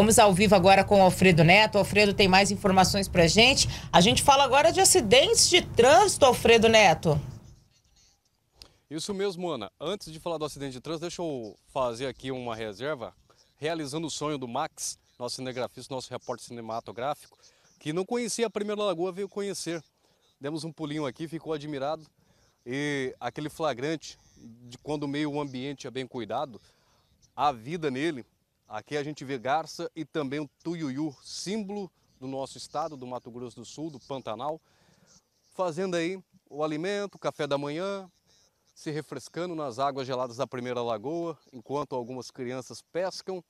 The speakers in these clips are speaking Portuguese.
Vamos ao vivo agora com o Alfredo Neto. O Alfredo tem mais informações para gente. A gente fala agora de acidentes de trânsito, Alfredo Neto. Isso mesmo, Ana. Antes de falar do acidente de trânsito, deixa eu fazer aqui uma reserva, realizando o sonho do Max, nosso cinegrafista, nosso repórter cinematográfico, que não conhecia a Primeira Lagoa, veio conhecer. Demos um pulinho aqui, ficou admirado. E aquele flagrante de quando o meio ambiente é bem cuidado, a vida nele Aqui a gente vê garça e também o tuiuiu, símbolo do nosso estado, do Mato Grosso do Sul, do Pantanal, fazendo aí o alimento, o café da manhã, se refrescando nas águas geladas da primeira lagoa, enquanto algumas crianças pescam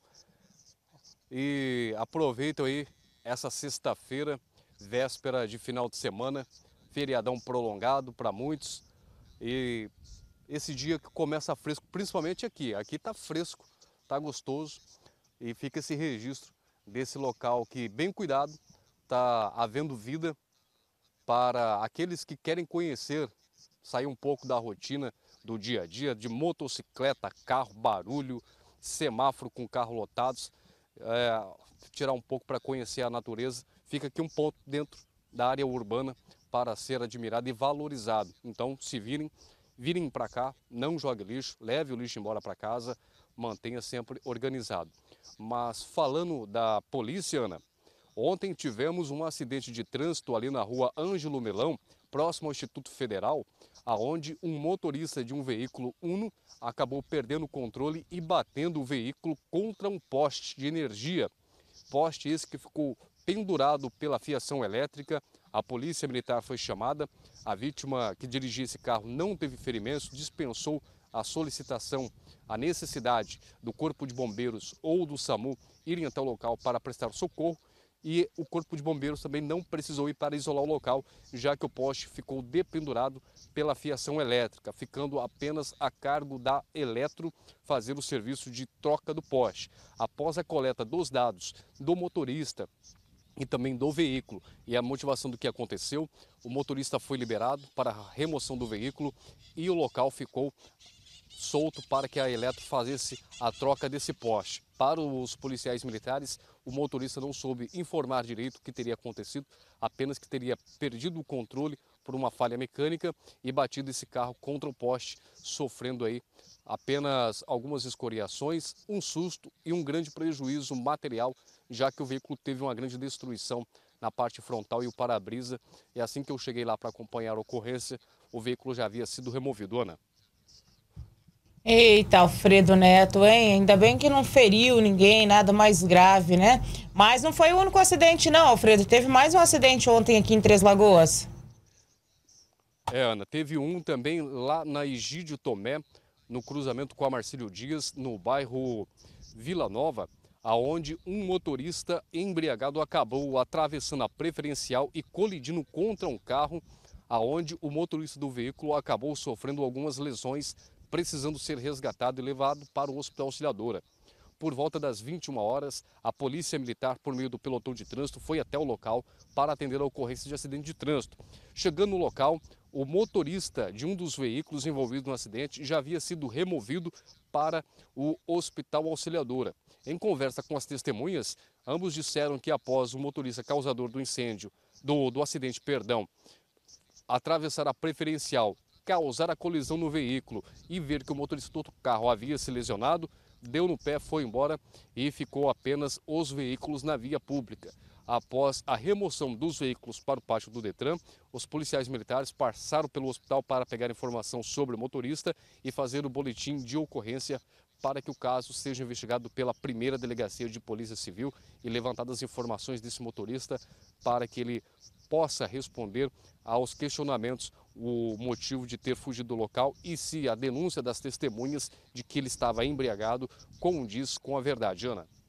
e aproveitam aí essa sexta-feira, véspera de final de semana, feriadão prolongado para muitos e esse dia que começa fresco, principalmente aqui. Aqui está fresco, está gostoso e fica esse registro desse local que, bem cuidado, está havendo vida para aqueles que querem conhecer, sair um pouco da rotina do dia a dia, de motocicleta, carro, barulho, semáforo com carro lotados, é, tirar um pouco para conhecer a natureza. Fica aqui um ponto dentro da área urbana para ser admirado e valorizado. Então, se virem, virem para cá, não jogue lixo, leve o lixo embora para casa, mantenha sempre organizado. Mas falando da polícia, Ana, ontem tivemos um acidente de trânsito ali na rua Ângelo Melão, próximo ao Instituto Federal, aonde um motorista de um veículo Uno acabou perdendo o controle e batendo o veículo contra um poste de energia. Poste esse que ficou pendurado pela fiação elétrica. A polícia militar foi chamada. A vítima que dirigia esse carro não teve ferimentos, dispensou a solicitação, a necessidade do Corpo de Bombeiros ou do SAMU irem até o local para prestar socorro. E o Corpo de Bombeiros também não precisou ir para isolar o local, já que o poste ficou dependurado pela fiação elétrica, ficando apenas a cargo da Eletro fazer o serviço de troca do poste. Após a coleta dos dados do motorista e também do veículo. E a motivação do que aconteceu, o motorista foi liberado para remoção do veículo e o local ficou solto para que a Eletro fizesse a troca desse poste. Para os policiais militares, o motorista não soube informar direito o que teria acontecido, apenas que teria perdido o controle por uma falha mecânica e batido esse carro contra o poste, sofrendo aí Apenas algumas escoriações, um susto e um grande prejuízo material, já que o veículo teve uma grande destruição na parte frontal e o para-brisa. E assim que eu cheguei lá para acompanhar a ocorrência, o veículo já havia sido removido, Ana. Eita, Alfredo Neto, hein? Ainda bem que não feriu ninguém, nada mais grave, né? Mas não foi o único acidente, não, Alfredo. Teve mais um acidente ontem aqui em Três Lagoas. É, Ana, teve um também lá na Egídio Tomé no cruzamento com a Marcílio Dias, no bairro Vila Nova, aonde um motorista embriagado acabou atravessando a preferencial e colidindo contra um carro, aonde o motorista do veículo acabou sofrendo algumas lesões, precisando ser resgatado e levado para o Hospital Auxiliadora. Por volta das 21 horas, a Polícia Militar, por meio do pelotão de trânsito, foi até o local para atender a ocorrência de acidente de trânsito. Chegando no local, o motorista de um dos veículos envolvido no acidente já havia sido removido para o Hospital Auxiliadora. Em conversa com as testemunhas, ambos disseram que após o motorista causador do incêndio, do, do acidente, perdão, atravessar a preferencial, causar a colisão no veículo e ver que o motorista do outro carro havia se lesionado, deu no pé, foi embora e ficou apenas os veículos na via pública. Após a remoção dos veículos para o pátio do Detran, os policiais militares passaram pelo hospital para pegar informação sobre o motorista e fazer o boletim de ocorrência para que o caso seja investigado pela primeira delegacia de polícia civil e levantadas informações desse motorista para que ele possa responder aos questionamentos o motivo de ter fugido do local e se a denúncia das testemunhas de que ele estava embriagado condiz com a verdade. Ana.